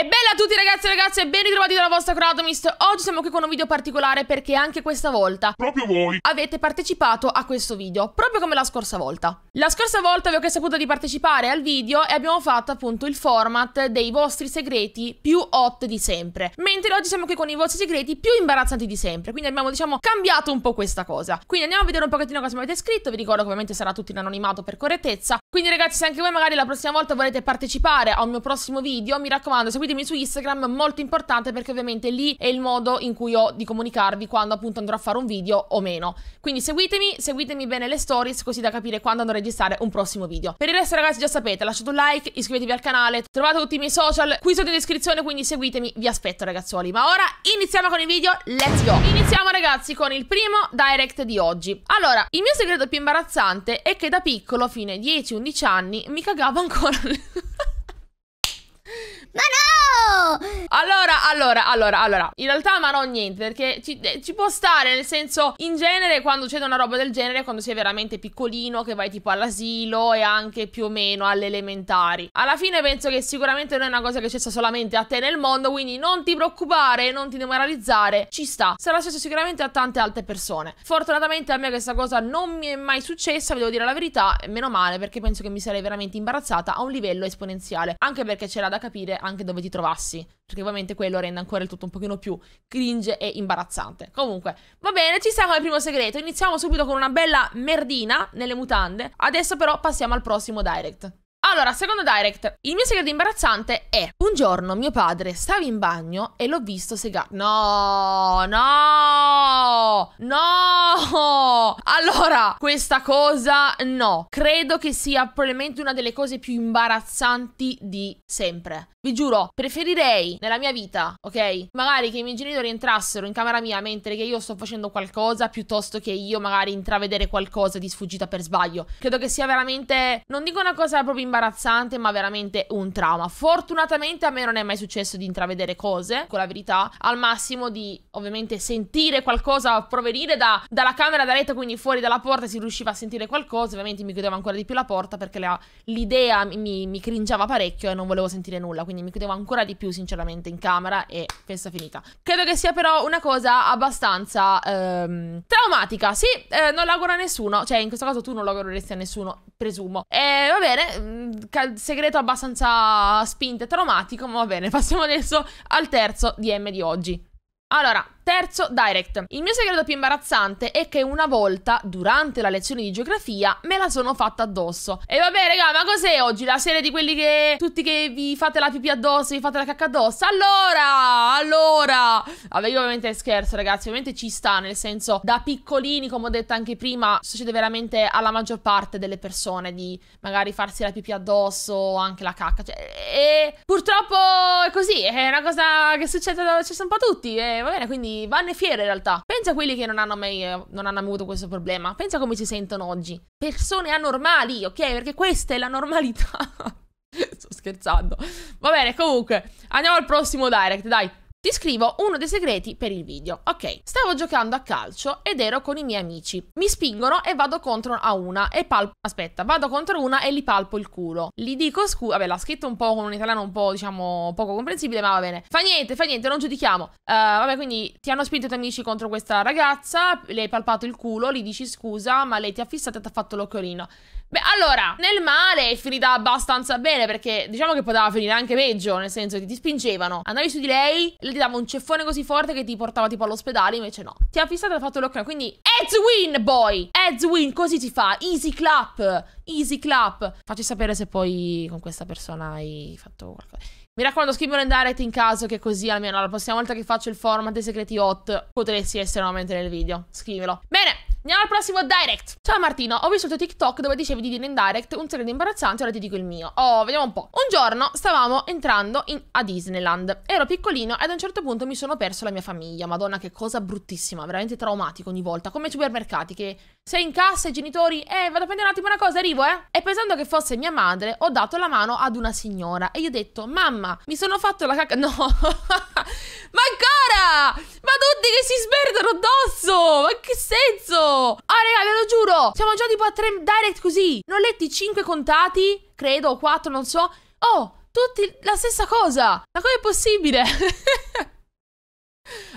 E eh, bella a tutti ragazzi e ragazze, ben ritrovati dalla vostra Cradomist. Oggi siamo qui con un video particolare perché anche questa volta Proprio voi Avete partecipato a questo video, proprio come la scorsa volta La scorsa volta vi ho chiesto appunto di partecipare al video e abbiamo fatto appunto il format dei vostri segreti più hot di sempre Mentre oggi siamo qui con i vostri segreti più imbarazzanti di sempre Quindi abbiamo diciamo cambiato un po' questa cosa Quindi andiamo a vedere un pochettino cosa mi avete scritto Vi ricordo che ovviamente sarà tutto in anonimato per correttezza quindi ragazzi se anche voi magari la prossima volta volete partecipare a un mio prossimo video mi raccomando seguitemi su Instagram molto importante perché ovviamente lì è il modo in cui ho di comunicarvi quando appunto andrò a fare un video o meno. Quindi seguitemi, seguitemi bene le stories così da capire quando andrò a registrare un prossimo video. Per il resto ragazzi già sapete lasciate un like, iscrivetevi al canale, trovate tutti i miei social qui sotto in descrizione quindi seguitemi, vi aspetto ragazzuoli. Ma ora iniziamo con il video, let's go! Iniziamo ragazzi con il primo direct di oggi. Allora, il mio segreto più imbarazzante è che da piccolo fine ai 10 11 anni mi cagavo ancora. Ma no! Allora, allora, allora, allora In realtà ma non niente Perché ci, eh, ci, può stare Nel senso In genere quando c'è una roba del genere Quando sei veramente piccolino Che vai tipo all'asilo E anche più o meno alle elementari Alla fine penso che sicuramente Non è una cosa che c'è solamente a te nel mondo Quindi non ti preoccupare Non ti demoralizzare Ci sta Sarà successo sicuramente a tante altre persone Fortunatamente a me questa cosa non mi è mai successa Vi devo dire la verità Meno male Perché penso che mi sarei veramente imbarazzata A un livello esponenziale Anche perché c'era da capire Anche dove ti trovi trovassi, perché ovviamente quello rende ancora il tutto un pochino più cringe e imbarazzante. Comunque, va bene, ci siamo al primo segreto, iniziamo subito con una bella merdina nelle mutande, adesso però passiamo al prossimo direct. Allora, secondo Direct, il mio segreto imbarazzante è un giorno mio padre stava in bagno e l'ho visto segare. No, no, no. Allora, questa cosa no. Credo che sia probabilmente una delle cose più imbarazzanti di sempre. Vi giuro, preferirei nella mia vita, ok? Magari che i miei genitori entrassero in camera mia mentre che io sto facendo qualcosa piuttosto che io magari intravedere qualcosa di sfuggita per sbaglio. Credo che sia veramente, non dico una cosa proprio imbarazzante imbarazzante, ma veramente un trauma. Fortunatamente a me non è mai successo di intravedere cose, con la verità, al massimo di ovviamente sentire qualcosa provenire da, dalla camera da letto, quindi fuori dalla porta si riusciva a sentire qualcosa, ovviamente mi chiudeva ancora di più la porta perché l'idea mi, mi cringiava parecchio e non volevo sentire nulla, quindi mi chiudevo ancora di più sinceramente in camera e festa finita. Credo che sia però una cosa abbastanza ehm, traumatica, sì, eh, non l'auguro a nessuno, cioè in questo caso tu non lo a nessuno, presumo. E eh, va bene, mm, segreto abbastanza spinto e traumatico, ma va bene, passiamo adesso al terzo DM di oggi. Allora, Terzo, direct. Il mio segreto più imbarazzante è che una volta, durante la lezione di geografia, me la sono fatta addosso. E vabbè, raga, ma cos'è oggi? La serie di quelli che... Tutti che vi fate la pipì addosso, vi fate la cacca addosso? Allora! Allora! Vabbè, io ovviamente scherzo, ragazzi. Ovviamente ci sta, nel senso, da piccolini, come ho detto anche prima, succede veramente alla maggior parte delle persone di magari farsi la pipì addosso, o anche la cacca. Cioè, e purtroppo è così, è una cosa che succede, succede un po' a tutti. E eh, va bene, quindi quindi vanno fiere in realtà. Pensa a quelli che non hanno mai, eh, non hanno avuto questo problema, pensa come si sentono oggi. Persone anormali, ok? Perché questa è la normalità. Sto scherzando. Va bene, comunque, andiamo al prossimo direct, dai. Ti scrivo uno dei segreti per il video. Ok, stavo giocando a calcio ed ero con i miei amici. Mi spingono e vado contro a una e palpo... Aspetta, vado contro una e li palpo il culo. Gli dico scusa... Vabbè, l'ha scritto un po' con un italiano un po', diciamo, poco comprensibile, ma va bene. Fa niente, fa niente, non giudichiamo. Uh, vabbè, quindi ti hanno spinto i tuoi amici contro questa ragazza, le hai palpato il culo, gli dici scusa, ma lei ti ha fissato e ti ha fatto l'occhiolino. Beh, allora, nel male è finita abbastanza bene perché diciamo che poteva finire anche peggio, nel senso che ti spingevano, andavi su di lei, le ti dava un ceffone così forte che ti portava tipo all'ospedale, invece no. Ti ha fissato e ha fatto l'occhio, quindi heads win, boy! Heads win, così si fa, easy clap, easy clap. Facci sapere se poi con questa persona hai fatto qualcosa. Mi raccomando, scrivilo in direct in caso che così almeno la prossima volta che faccio il format dei segreti hot potresti essere nuovamente nel video. Scrivilo. Bene, Andiamo al prossimo direct. Ciao Martino, ho visto il tuo TikTok dove dicevi di dire in direct un segreto imbarazzante, ora ti dico il mio. Oh, vediamo un po'. Un giorno stavamo entrando in, a Disneyland. Ero piccolino ed a un certo punto mi sono perso la mia famiglia. Madonna, che cosa bruttissima, veramente traumatico ogni volta. Come ai supermercati che sei in cassa i genitori, eh, vado a prendere un attimo una cosa, arrivo, eh. E pensando che fosse mia madre, ho dato la mano ad una signora e gli ho detto, mamma, mi sono fatto la cacca... No... Ma ancora! Ma tutti che si sberdano addosso! Ma che senso? Ah, raga, ve lo giuro! Siamo già tipo a 3 direct così. Non ho letti cinque contati, credo, o 4, non so. Oh, tutti la stessa cosa. Ma com'è possibile?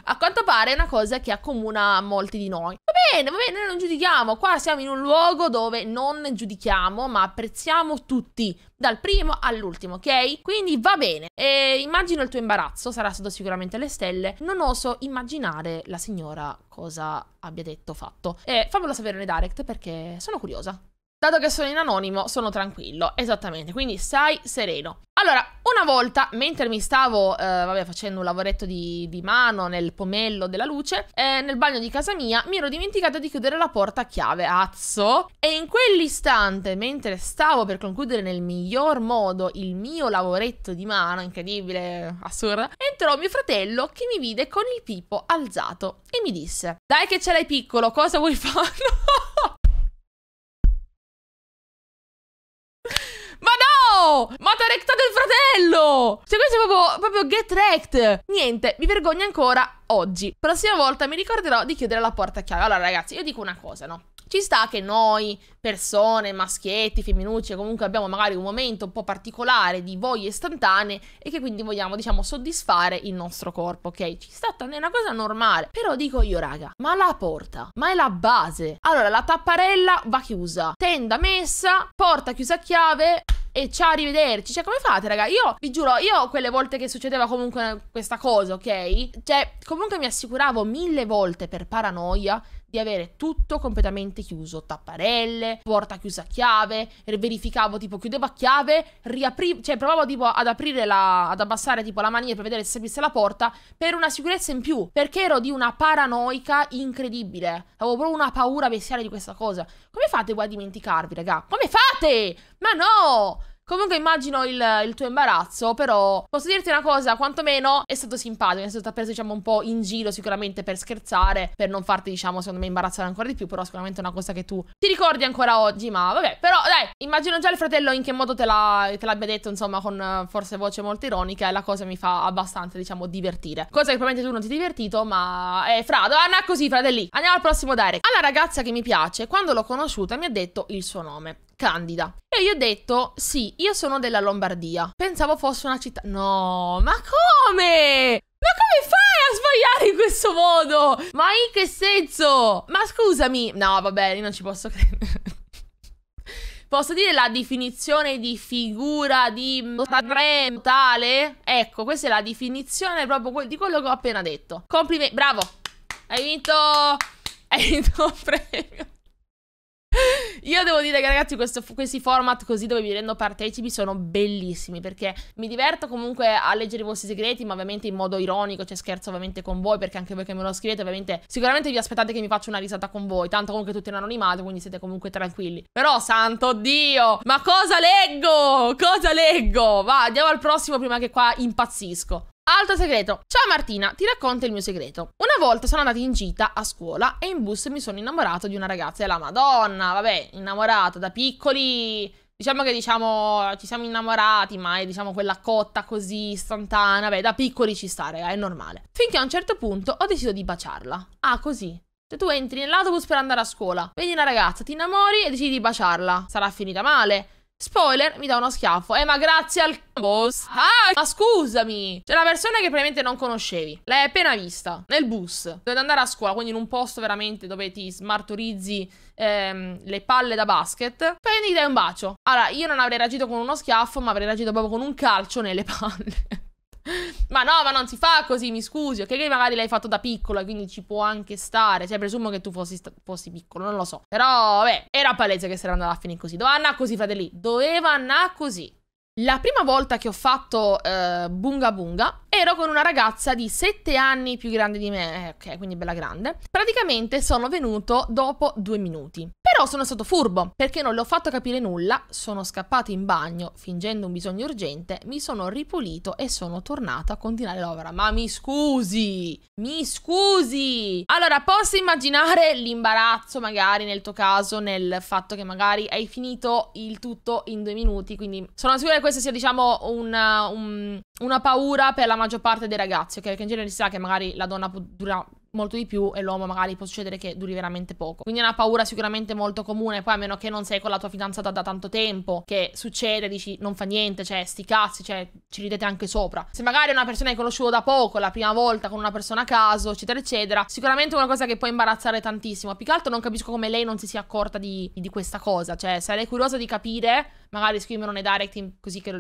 A quanto pare è una cosa che accomuna molti di noi. Va bene, va bene, noi non giudichiamo. Qua siamo in un luogo dove non giudichiamo, ma apprezziamo tutti, dal primo all'ultimo, ok? Quindi va bene. E immagino il tuo imbarazzo, sarà stato sicuramente le stelle. Non oso immaginare la signora cosa abbia detto, fatto. E fammelo sapere nei direct perché sono curiosa. Dato che sono in anonimo, sono tranquillo, esattamente, quindi stai sereno. Allora, una volta, mentre mi stavo, eh, vabbè, facendo un lavoretto di, di, mano nel pomello della luce, eh, nel bagno di casa mia, mi ero dimenticata di chiudere la porta a chiave, azzo. E in quell'istante, mentre stavo per concludere nel miglior modo il mio lavoretto di mano, incredibile, assurda, entrò mio fratello che mi vide con il pipo alzato e mi disse, dai che ce l'hai piccolo, cosa vuoi fare? Ma t'ha rectato il fratello! Cioè questo è proprio, proprio get wrecked! Niente, mi vergogno ancora oggi. Prossima volta mi ricorderò di chiudere la porta a chiave. Allora ragazzi, io dico una cosa, no? Ci sta che noi, persone, maschietti, femminucci, comunque abbiamo magari un momento un po' particolare di voglie istantanee e che quindi vogliamo, diciamo, soddisfare il nostro corpo, ok? Ci sta, è una cosa normale. Però dico io, raga, ma la porta, ma è la base. Allora, la tapparella va chiusa, tenda messa, porta chiusa a chiave, e ciao, arrivederci. Cioè, come fate, raga? Io vi giuro, io quelle volte che succedeva comunque questa cosa, ok? Cioè, comunque mi assicuravo mille volte per paranoia di avere tutto completamente chiuso, tapparelle, porta chiusa a chiave, verificavo tipo chiudevo a chiave, riaprivo, cioè provavo tipo ad aprire la, ad abbassare tipo la maniera per vedere se si aprisse la porta per una sicurezza in più, perché ero di una paranoica incredibile, avevo proprio una paura bestiale di questa cosa. Come fate voi a dimenticarvi raga? Come fate? Ma no! Comunque immagino il, il, tuo imbarazzo, però posso dirti una cosa, quantomeno è stato simpatico, è stato preso diciamo un po' in giro sicuramente per scherzare, per non farti diciamo secondo me imbarazzare ancora di più, però sicuramente è una cosa che tu ti ricordi ancora oggi, ma vabbè, però dai, immagino già il fratello in che modo te, la, te l'abbia detto, insomma con eh, forse voce molto ironica e la cosa mi fa abbastanza diciamo divertire, cosa che probabilmente tu non ti sei divertito, ma è eh, frado, andrà ah, così fratelli, andiamo al prossimo direct. Alla ragazza che mi piace, quando l'ho conosciuta mi ha detto il suo nome, candida. E io ho detto, sì, io sono della Lombardia. Pensavo fosse una città... No, ma come? Ma come fai a sbagliare in questo modo? Ma in che senso? Ma scusami. No, vabbè, io non ci posso credere. Posso dire la definizione di figura di padre tale? Ecco, questa è la definizione proprio di quello che ho appena detto. Complimenti, bravo. Hai vinto... Hai vinto un premio. Io devo dire che ragazzi questo, questi format così dove vi rendo partecipi sono bellissimi perché mi diverto comunque a leggere i vostri segreti ma ovviamente in modo ironico, cioè scherzo ovviamente con voi perché anche voi che me lo scrivete ovviamente sicuramente vi aspettate che mi faccia una risata con voi, tanto comunque tutti in anonimato quindi siete comunque tranquilli. Però santo Dio, ma cosa leggo? Cosa leggo? Va, andiamo al prossimo prima che qua impazzisco. Altro segreto. Ciao Martina, ti racconto il mio segreto. Una volta sono andata in gita a scuola e in bus mi sono innamorato di una ragazza la Madonna. Vabbè, innamorato da piccoli. Diciamo che diciamo ci siamo innamorati, ma è diciamo quella cotta così istantanea. Beh, da piccoli ci sta, raga, è normale. Finché a un certo punto ho deciso di baciarla. Ah, così. Cioè tu entri nell'autobus per andare a scuola, vedi una ragazza, ti innamori e decidi di baciarla. Sarà finita male. Spoiler, mi dà uno schiaffo. Eh, ma grazie al boss. Ah, ma scusami. C'è una persona che probabilmente non conoscevi. L'hai appena vista. Nel bus. Dovete andare a scuola, quindi in un posto veramente dove ti smartorizzi ehm, le palle da basket. Prendi, dai un bacio. Allora, io non avrei reagito con uno schiaffo, ma avrei reagito proprio con un calcio nelle palle ma no, ma non si fa così, mi scusi. Ok, che magari l'hai fatto da piccola, quindi ci può anche stare. Cioè, presumo che tu fossi, fossi piccolo, non lo so. Però, vabbè, era palese che sarebbe andata a finire così. Doveva andare così, fratelli. Doveva andare così. La prima volta che ho fatto eh, Bunga Bunga ero con una ragazza di 7 anni più grande di me, eh, ok, quindi bella grande. Praticamente sono venuto dopo due minuti. Però sono stato furbo, perché non le ho fatto capire nulla, sono scappato in bagno, fingendo un bisogno urgente, mi sono ripulito e sono tornato a continuare l'opera. Ma mi scusi! Mi scusi! Allora, posso immaginare l'imbarazzo magari nel tuo caso, nel fatto che magari hai finito il tutto in due minuti, quindi sono sicura che questa sia, diciamo, una, un, una paura per la maggior parte dei ragazzi, ok? Perché in genere si sa che magari la donna può durare molto di più e l'uomo magari può succedere che duri veramente poco. Quindi è una paura sicuramente molto comune, poi a meno che non sei con la tua fidanzata da tanto tempo, che succede, dici non fa niente, cioè sti cazzi, cioè ci ridete anche sopra. Se magari è una persona che hai conosciuto da poco, la prima volta con una persona a caso, eccetera, eccetera, sicuramente è una cosa che può imbarazzare tantissimo. Più che altro non capisco come lei non si sia accorta di, di questa cosa, cioè sarei curiosa di capire, magari scrivere una direct così che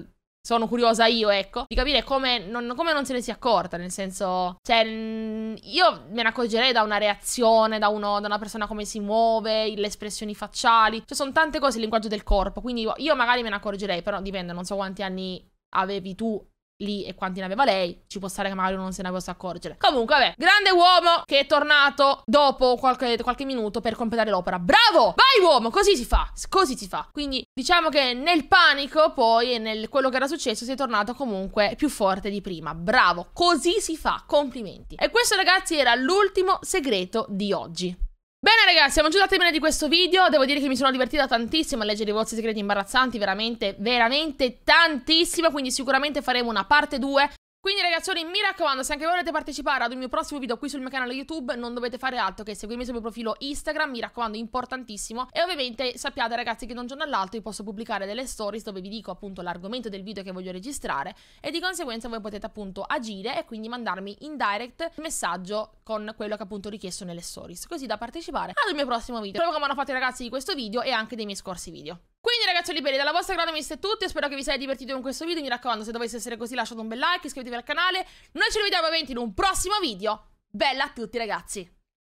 sono curiosa io, ecco, di capire come non, come non, se ne sia accorta, nel senso, cioè, mm, io me ne accorgerei da una reazione, da, uno, da una persona come si muove, le espressioni facciali, cioè sono tante cose il linguaggio del corpo, quindi io magari me ne accorgerei, però dipende, non so quanti anni avevi tu lì e quanti ne aveva lei. Ci può stare che magari non se ne fosse accorgere. Comunque, vabbè, grande uomo che è tornato dopo qualche, qualche minuto per completare l'opera. Bravo! Vai uomo, così si fa, così si fa. Quindi diciamo che nel panico poi e nel quello che era successo si è tornato comunque più forte di prima. Bravo, così si fa, complimenti. E questo ragazzi era l'ultimo segreto di oggi. Bene ragazzi, siamo giunti al termine di questo video, devo dire che mi sono divertita tantissimo a leggere i vostri segreti imbarazzanti, veramente, veramente tantissimo, quindi sicuramente faremo una parte 2 quindi ragazzi, mi raccomando, se anche voi volete partecipare ad un mio prossimo video qui sul mio canale YouTube, non dovete fare altro che seguirmi sul mio profilo Instagram, mi raccomando, importantissimo. E ovviamente sappiate ragazzi che da un giorno all'altro vi posso pubblicare delle stories dove vi dico appunto l'argomento del video che voglio registrare e di conseguenza voi potete appunto agire e quindi mandarmi in direct il messaggio con quello che appunto ho richiesto nelle stories, così da partecipare ad un mio prossimo video. Proprio come hanno fatto i ragazzi di questo video e anche dei miei scorsi video. Quindi ragazzi, ragazzi liberi dalla vostra Granomis è tutto Spero che vi siate divertiti con questo video Mi raccomando se dovesse essere così lasciate un bel like Iscrivetevi al canale Noi ci vediamo ovviamente in un prossimo video Bella a tutti ragazzi